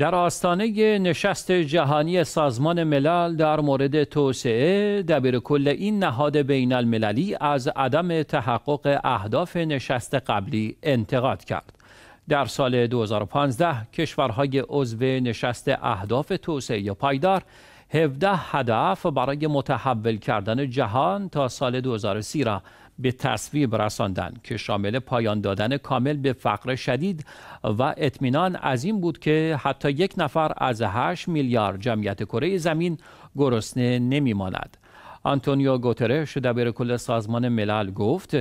در آستانه نشست جهانی سازمان ملل در مورد توسعه دبیر کل این نهاد بین المللی از عدم تحقق اهداف نشست قبلی انتقاد کرد. در سال 2015 کشورهای عضو نشست اهداف توسعه پایدار 17 هدف برای متحول کردن جهان تا سال 2030 را به تصویب رساندند که شامل پایان دادن کامل به فقر شدید و اطمینان از این بود که حتی یک نفر از 8 میلیارد جمعیت کره زمین گرسنه نمیماند. آنتونیو گوترش دبیر کل سازمان ملل گفت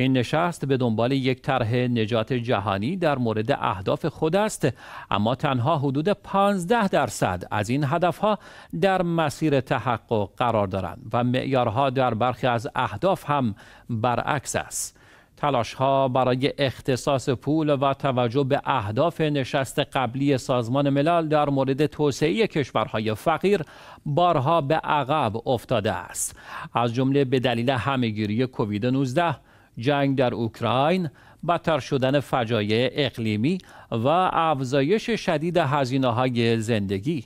این نشست به دنبال یک طرح نجات جهانی در مورد اهداف خود است اما تنها حدود 15 درصد از این هدفها در مسیر تحقق قرار دارند و معیارها در برخی از اهداف هم برعکس است تلاش ها برای اختصاص پول و توجه به اهداف نشست قبلی سازمان ملل در مورد توسعه کشورهای فقیر بارها به عقب افتاده است از جمله به دلیل همگیری کووید 19 جنگ در اوکراین بدتر شدن فجایع اقلیمی و افزایش شدید هزینه های زندگی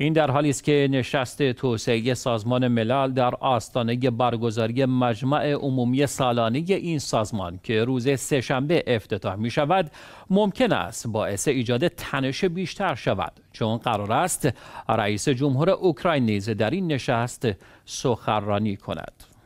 این در حالی است که نشست توسعه سازمان ملل در آستانه برگزاری مجمع عمومی سالانه این سازمان که روز سهشنبه افتتاح می شود ممکن است باعث ایجاد تنش بیشتر شود چون قرار است رئیس جمهور اوکراین نیز در این نشست سخنرانی کند